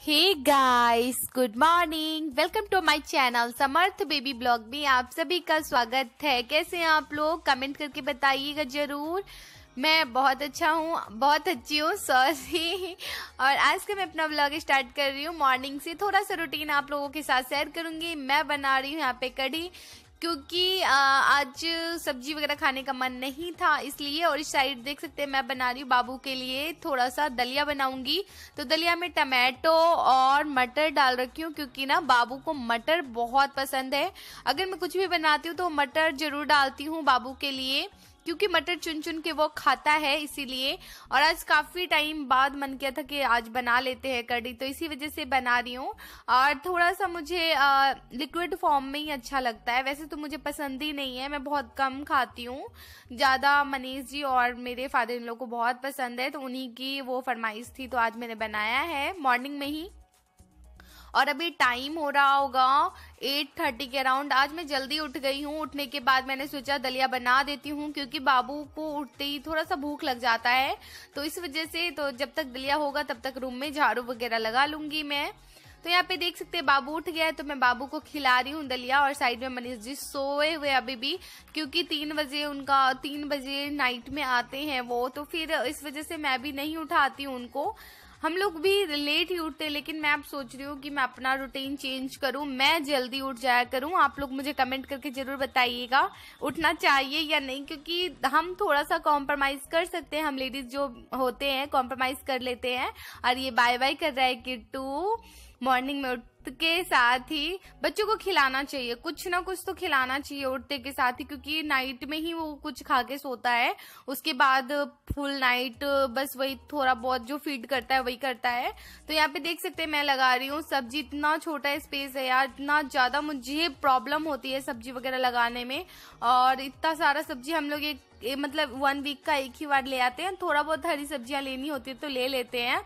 hey guys good morning welcome to my channel Samarth baby blog में आप सभी का स्वागत है कैसे हैं आप लोग कमेंट करके बताइएगा जरूर मैं बहुत अच्छा हूँ बहुत अच्छी हूँ सॉरी और आज का मैं अपना ब्लॉग स्टार्ट कर रही हूँ मॉर्निंग से थोड़ा सा रूटीन आप लोगों के साथ शेयर करूँगी मैं बना रही हूँ यहाँ पे कढ़ी क्योंकि आज सब्जी वगैरह खाने का मन नहीं था इसलिए और इस साइड देख सकते हैं मैं बना रही हूँ बाबू के लिए थोड़ा सा दलिया बनाऊंगी तो दलिया में टमाटो और मटर डाल रखी हूँ क्योंकि ना बाबू को मटर बहुत पसंद है अगर मैं कुछ भी बनाती हूँ तो मटर जरूर डालती हूँ बाबू के लिए क्योंकि मटर चुन चुन के वो खाता है इसीलिए और आज काफ़ी टाइम बाद मन किया था कि आज बना लेते हैं कड़ी तो इसी वजह से बना रही हूँ और थोड़ा सा मुझे लिक्विड फॉर्म में ही अच्छा लगता है वैसे तो मुझे पसंद ही नहीं है मैं बहुत कम खाती हूँ ज़्यादा मनीष जी और मेरे फादर इन लोग को बहुत पसंद है तो उन्हीं की वो फरमाइश थी तो आज मैंने बनाया है मॉर्निंग में ही और अभी टाइम हो रहा होगा एट थर्टी के अराउंड आज मैं जल्दी उठ गई हूँ उठने के बाद मैंने सोचा दलिया बना देती हूँ क्योंकि बाबू को उठते ही थोड़ा सा भूख लग जाता है तो इस वजह से तो जब तक दलिया होगा तब तक रूम में झाड़ू वगैरह लगा लूंगी मैं तो यहाँ पे देख सकते हैं बाबू उठ गया है तो मैं बाबू को खिला रही हूँ दलिया और साइड में मनीष जी सोए हुए अभी भी क्योंकि तीन बजे उनका तीन बजे नाइट में आते हैं वो तो फिर इस वजह से मैं भी नहीं उठाती उनको हम लोग भी लेट ही उठते लेकिन मैं अब सोच रही हूँ कि मैं अपना रूटीन चेंज करूँ मैं जल्दी उठ जाया करूँ आप लोग मुझे कमेंट करके ज़रूर बताइएगा उठना चाहिए या नहीं क्योंकि हम थोड़ा सा कॉम्प्रोमाइज़ कर सकते हैं हम लेडीज़ जो होते हैं कॉम्प्रोमाइज़ कर लेते हैं और ये बाय बाय कर रहा है किट्टू मॉर्निंग में उठ के साथ ही बच्चों को खिलाना चाहिए कुछ ना कुछ तो खिलाना चाहिए उठते के साथ ही क्योंकि नाइट में ही वो कुछ खा के सोता है उसके बाद फुल नाइट बस वही थोड़ा बहुत जो फीड करता है वही करता है तो यहाँ पे देख सकते हैं मैं लगा रही हूँ सब्जी इतना छोटा स्पेस है यार इतना ज़्यादा मुझे प्रॉब्लम होती है सब्जी वगैरह लगाने में और इतना सारा सब्जी हम लोग एक मतलब वन वीक का एक ही बार ले आते हैं थोड़ा बहुत हरी सब्जियाँ लेनी होती है तो ले लेते हैं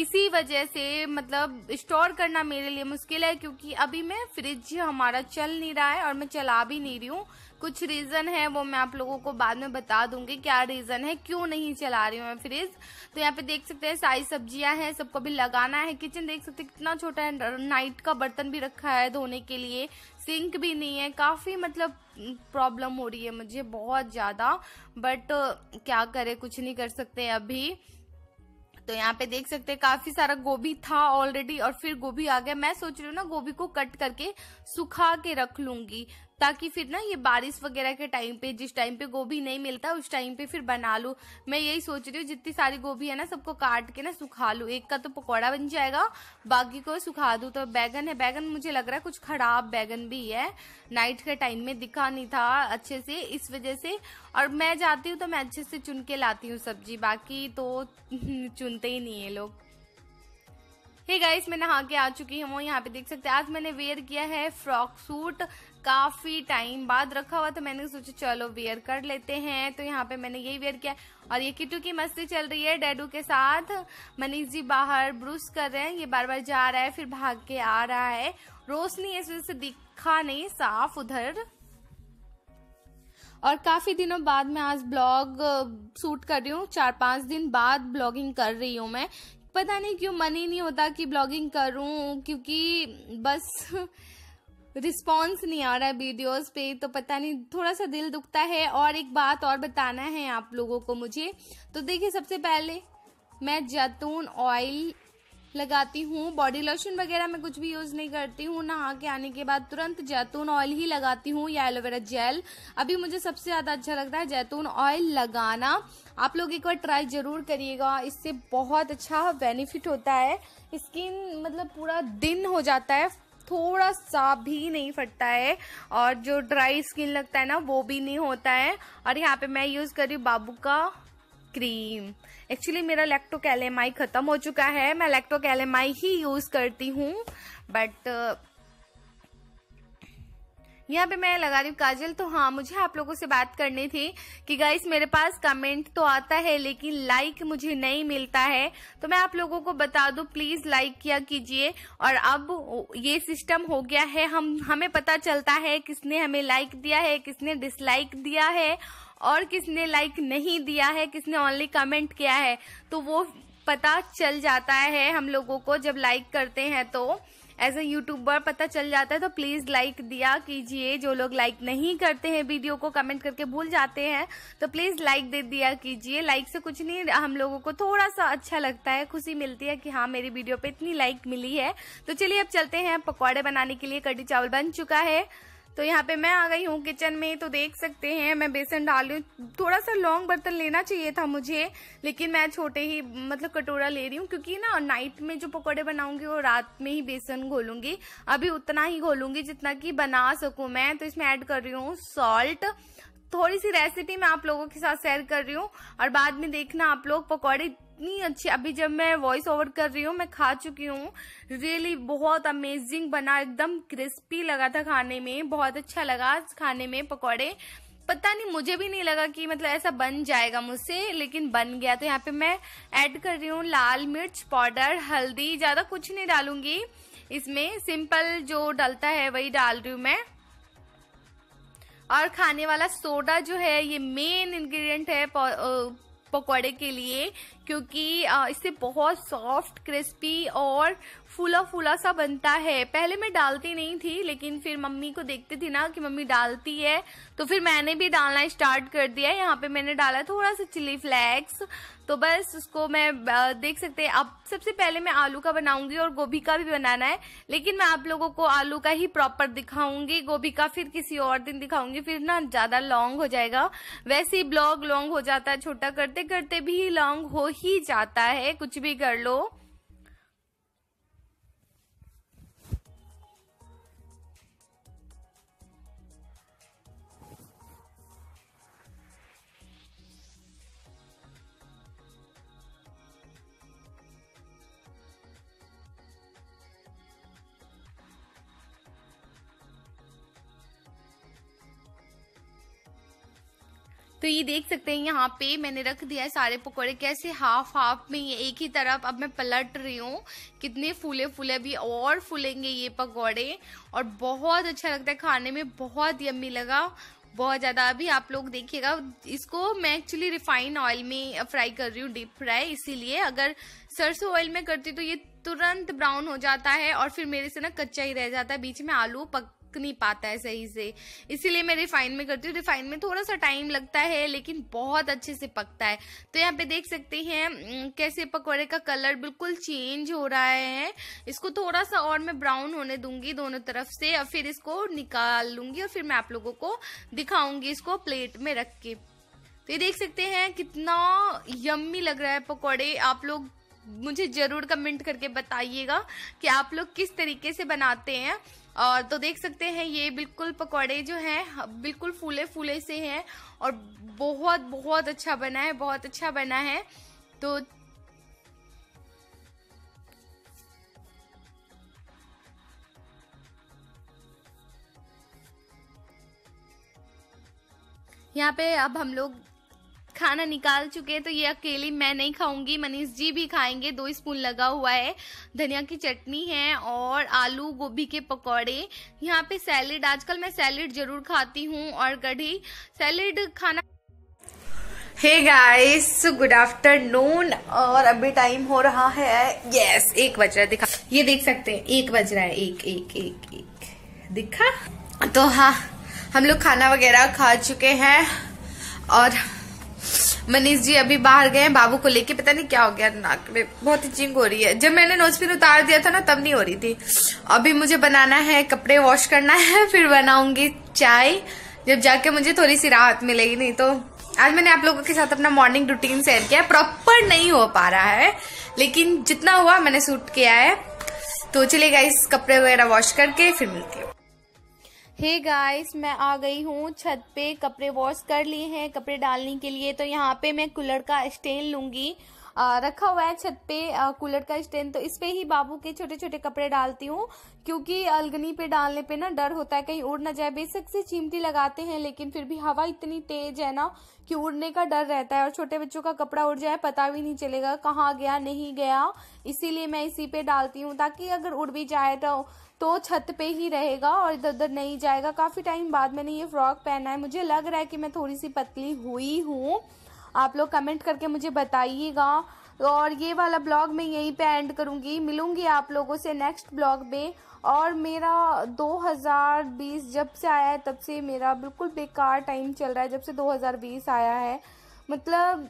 इसी वजह से मतलब स्टोर करना मेरे लिए मुश्किल है क्योंकि अभी मैं फ्रिज हमारा चल नहीं रहा है और मैं चला भी नहीं रही हूँ कुछ रीज़न है वो मैं आप लोगों को बाद में बता दूंगी क्या रीज़न है क्यों नहीं चला रही हूँ मैं फ्रिज तो यहाँ पे देख सकते हैं सारी सब्जियां हैं सबको भी लगाना है किचन देख सकते हैं कितना छोटा है नाइट का बर्तन भी रखा है धोने के लिए सिंक भी नहीं है काफ़ी मतलब प्रॉब्लम हो रही है मुझे बहुत ज़्यादा बट क्या करें कुछ नहीं कर सकते अभी तो यहाँ पे देख सकते हैं काफी सारा गोभी था ऑलरेडी और फिर गोभी आ गया मैं सोच रही हूँ ना गोभी को कट करके सुखा के रख लूंगी ताकि फिर ना ये बारिश वगैरह के टाइम पे जिस टाइम पे गोभी नहीं मिलता उस टाइम पे फिर बना लूँ मैं यही सोच रही हूँ जितनी सारी गोभी है ना सबको काट के ना सुखा लूँ एक का तो पकौड़ा बन जाएगा बाकी को सुखा दूँ तो बैगन है बैगन मुझे लग रहा है कुछ खराब बैगन भी है नाइट के टाइम में दिखा नहीं था अच्छे से इस वजह से और मैं जाती हूँ तो मैं अच्छे से चुन के लाती हूँ सब्जी बाकी तो चुनते ही नहीं है लोग हे hey गाइस मैं नहा के आ चुकी हूँ यहाँ पे देख सकते हैं आज मैंने वेयर किया है फ्रॉक सूट काफी टाइम बाद रखा हुआ तो मैंने सोचा चलो वेयर कर लेते हैं तो यहाँ पे मैंने यही वेयर किया और ये किटू की मस्ती चल रही है डैडू के साथ मनीष जी बाहर ब्रूस कर रहे हैं ये बार बार जा रहा है फिर भाग के आ रहा है रोशनी इस वजह से दिखा नहीं साफ उधर और काफी दिनों बाद मैं आज ब्लॉग शूट कर रही हूँ चार पांच दिन बाद ब्लॉगिंग कर रही हूँ मैं पता नहीं क्यों मन ही नहीं होता कि ब्लॉगिंग करूँ क्योंकि बस रिस्पॉन्स नहीं आ रहा है वीडियोस पे तो पता नहीं थोड़ा सा दिल दुखता है और एक बात और बताना है आप लोगों को मुझे तो देखिए सबसे पहले मैं जैतून ऑयल लगाती हूँ बॉडी लोशन वगैरह मैं कुछ भी यूज़ नहीं करती हूँ नहा के आने के बाद तुरंत जैतून ऑयल ही लगाती हूँ या एलोवेरा जेल अभी मुझे सबसे ज़्यादा अच्छा लगता है जैतून ऑयल लगाना आप लोग एक बार ट्राई ज़रूर करिएगा इससे बहुत अच्छा बेनिफिट होता है स्किन मतलब पूरा दिन हो जाता है थोड़ा सा भी नहीं फटता है और जो ड्राई स्किन लगता है ना वो भी नहीं होता है और यहाँ पे मैं यूज़ कर रही हूँ बाबू का क्रीम एक्चुअली मेरा लेक्टो कैलेमाई ख़त्म हो चुका है मैं लेक्टो कैलेमाई ही यूज़ करती हूँ बट यहाँ पे मैं लगा रही हूँ काजल तो हाँ मुझे आप लोगों से बात करनी थी कि गाइस मेरे पास कमेंट तो आता है लेकिन लाइक मुझे नहीं मिलता है तो मैं आप लोगों को बता दू प्लीज लाइक किया कीजिए और अब ये सिस्टम हो गया है हम हमें पता चलता है किसने हमें लाइक दिया है किसने डिसलाइक दिया है और किसने लाइक नहीं दिया है किसने ऑनली कमेंट किया है तो वो पता चल जाता है हम लोगों को जब लाइक करते हैं तो एज ए यूट्यूबर पता चल जाता है तो प्लीज लाइक दिया कीजिए जो लोग लाइक नहीं करते हैं वीडियो को कमेंट करके भूल जाते हैं तो प्लीज लाइक दे दिया कीजिए लाइक से कुछ नहीं हम लोगों को थोड़ा सा अच्छा लगता है खुशी मिलती है कि हाँ मेरी वीडियो पे इतनी लाइक मिली है तो चलिए अब चलते हैं पकौड़े बनाने के लिए कड़ी चावल बन चुका है तो यहाँ पे मैं आ गई हूँ किचन में तो देख सकते हैं मैं बेसन डाल रही हूँ थोड़ा सा लॉन्ग बर्तन लेना चाहिए था मुझे लेकिन मैं छोटे ही मतलब कटोरा ले रही हूँ क्योंकि ना नाइट में जो पकौड़े बनाऊंगी वो रात में ही बेसन घोलूंगी अभी उतना ही घोलूंगी जितना कि बना सकूँ मैं तो इसमें ऐड कर रही हूँ सॉल्ट थोड़ी सी रेसिपी मैं आप लोगों के साथ शेयर कर रही हूँ और बाद में देखना आप लोग पकौड़े इतनी अच्छी अभी जब मैं वॉइस ओवर कर रही हूँ मैं खा चुकी हूँ रियली बहुत अमेजिंग बना एकदम क्रिस्पी लगा था खाने में बहुत अच्छा लगा खाने में पकौड़े पता नहीं मुझे भी नहीं लगा कि मतलब ऐसा बन जाएगा मुझसे लेकिन बन गया तो यहाँ पे मैं ऐड कर रही हूँ लाल मिर्च पाउडर हल्दी ज़्यादा कुछ नहीं डालूंगी इसमें सिंपल जो डलता है वही डाल रही हूँ मैं और खाने वाला सोडा जो है ये मेन इंग्रेडिएंट है पकौड़े के लिए क्योंकि इससे बहुत सॉफ्ट क्रिस्पी और फूला फूला सा बनता है पहले मैं डालती नहीं थी लेकिन फिर मम्मी को देखती थी ना कि मम्मी डालती है तो फिर मैंने भी डालना स्टार्ट कर दिया यहाँ पे मैंने डाला थोड़ा सा चिली फ्लेक्स तो बस उसको मैं देख सकते हैं अब सबसे पहले मैं आलू का बनाऊंगी और गोभी का भी बनाना है लेकिन मैं आप लोगों को आलू का ही प्रॉपर दिखाऊंगी गोभी का फिर किसी और दिन दिखाऊंगी फिर ना ज़्यादा लॉन्ग हो जाएगा वैसे ही ब्लॉग लॉन्ग हो जाता है छोटा करते करते भी लॉन्ग हो ही जाता है कुछ भी कर लो तो ये देख सकते हैं यहाँ पे मैंने रख दिया है सारे पकौड़े कैसे हाफ हाफ में ये एक ही तरफ अब मैं पलट रही हूँ कितने फूले फूले अभी और फूलेंगे ये पकौड़े और बहुत अच्छा लगता है खाने में बहुत यम्मी लगा बहुत ज़्यादा अभी आप लोग देखिएगा इसको मैं एक्चुअली रिफाइंड ऑयल में फ्राई कर रही हूँ डीप फ्राई इसीलिए अगर सरसों ऑयल में करती तो ये तुरंत ब्राउन हो जाता है और फिर मेरे से ना कच्चा ही रह जाता है बीच में आलू पक पक नहीं पाता है सही से इसीलिए मैं रिफाइन में करती हूँ रिफाइन में थोड़ा सा टाइम लगता है लेकिन बहुत अच्छे से पकता है तो यहाँ पे देख सकते हैं कैसे पकौड़े का कलर बिल्कुल चेंज हो रहा है इसको थोड़ा सा और मैं ब्राउन होने दूंगी दोनों तरफ से और फिर इसको निकाल लूंगी और फिर मैं आप लोगों को दिखाऊंगी इसको प्लेट में रख के तो ये देख सकते हैं कितना यम्मी लग रहा है पकौड़े आप लोग मुझे ज़रूर कमेंट करके बताइएगा कि आप लोग किस तरीके से बनाते हैं और तो देख सकते हैं ये बिल्कुल पकौड़े जो हैं बिल्कुल फूले फूले से हैं और बहुत बहुत अच्छा बना है बहुत अच्छा बना है तो यहाँ पे अब हम लोग खाना निकाल चुके हैं तो ये अकेली मैं नहीं खाऊंगी मनीष जी भी खाएंगे दो स्पून लगा हुआ है धनिया की चटनी है और आलू गोभी के पकौड़े यहाँ पे सैलेड आजकल मैं सैलेड जरूर खाती हूँ और गढ़ी सैलेड खाना हे गाइस गुड आफ्टरनून और अभी टाइम हो रहा है यस एक बज रहा है दिखा ये देख सकते हैं एक बज रहा है एक एक एक एक दिखा तो हाँ हम लोग खाना वगैरह खा चुके हैं और मनीष जी अभी बाहर गए हैं बाबू को लेके पता नहीं क्या हो गया नाक में बहुत ही चिंक हो रही है जब मैंने नोजपिन उतार दिया था ना तब नहीं हो रही थी अभी मुझे बनाना है कपड़े वॉश करना है फिर बनाऊंगी चाय जब जाके मुझे थोड़ी सी राहत मिलेगी नहीं तो आज मैंने आप लोगों के साथ अपना मॉर्निंग रूटीन शेयर किया प्रॉपर नहीं हो पा रहा है लेकिन जितना हुआ मैंने सूट किया है तो चलिए गाइस कपड़े वगैरह वॉश करके फिर मिलती हूँ हे hey गाइस मैं आ गई हूँ छत पे कपड़े वॉश कर लिए हैं कपड़े डालने के लिए तो यहाँ पे मैं कूलर का स्टैंड लूंगी रखा हुआ है छत पे कूलर का स्टैंड तो इस पे ही बाबू के छोटे छोटे कपड़े डालती हूँ क्योंकि अलगनी पे डालने पे ना डर होता है कहीं उड़ ना जाए बेशक से चिमटी लगाते हैं लेकिन फिर भी हवा इतनी तेज है ना कि उड़ने का डर रहता है और छोटे बच्चों का कपड़ा उड़ जाए पता भी नहीं चलेगा कहाँ गया नहीं गया इसीलिए मैं इसी पे डालती हूँ ताकि अगर उड़ भी जाए तो तो छत पे ही रहेगा और इधर उधर नहीं जाएगा काफ़ी टाइम बाद मैंने ये फ्रॉक पहना है मुझे लग रहा है कि मैं थोड़ी सी पतली हुई हूँ आप लोग कमेंट करके मुझे बताइएगा और ये वाला ब्लॉग मैं यहीं पे एंड करूँगी मिलूँगी आप लोगों से नेक्स्ट ब्लॉग में और मेरा 2020 जब से आया है तब से मेरा बिल्कुल बेकार टाइम चल रहा है जब से 2020 आया है मतलब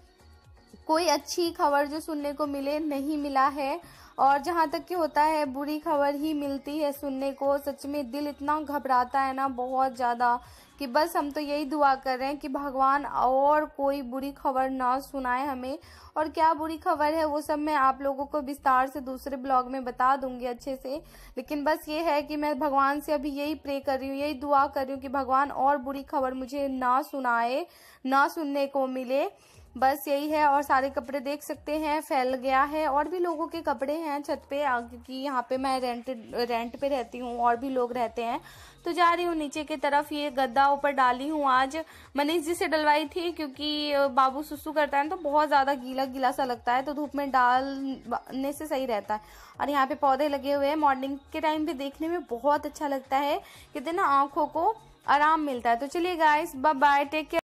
कोई अच्छी खबर जो सुनने को मिले नहीं मिला है और जहाँ तक कि होता है बुरी खबर ही मिलती है सुनने को सच में दिल इतना घबराता है ना बहुत ज़्यादा कि बस हम तो यही दुआ कर रहे हैं कि भगवान और कोई बुरी खबर ना सुनाए हमें और क्या बुरी खबर है वो सब मैं आप लोगों को विस्तार से दूसरे ब्लॉग में बता दूंगी अच्छे से लेकिन बस ये है कि मैं भगवान से अभी यही प्रे कर रही हूँ यही दुआ कर रही हूँ कि भगवान और बुरी खबर मुझे ना सुनाए ना सुनने को मिले बस यही है और सारे कपड़े देख सकते हैं फैल गया है और भी लोगों के कपड़े हैं छत पे क्योंकि यहाँ पे मैं रेंट रेंट पे रहती हूँ और भी लोग रहते हैं तो जा रही हूँ नीचे की तरफ ये गद्दा ऊपर डाली हूँ आज मनीष जी से डलवाई थी क्योंकि बाबू सुसु करता है तो बहुत ज़्यादा गीला गीला सा लगता है तो धूप में डालने से सही रहता है और यहाँ पे पौधे लगे हुए हैं मॉर्निंग के टाइम भी देखने में बहुत अच्छा लगता है कितना ना आँखों को आराम मिलता है तो चलिए guys bye bye take care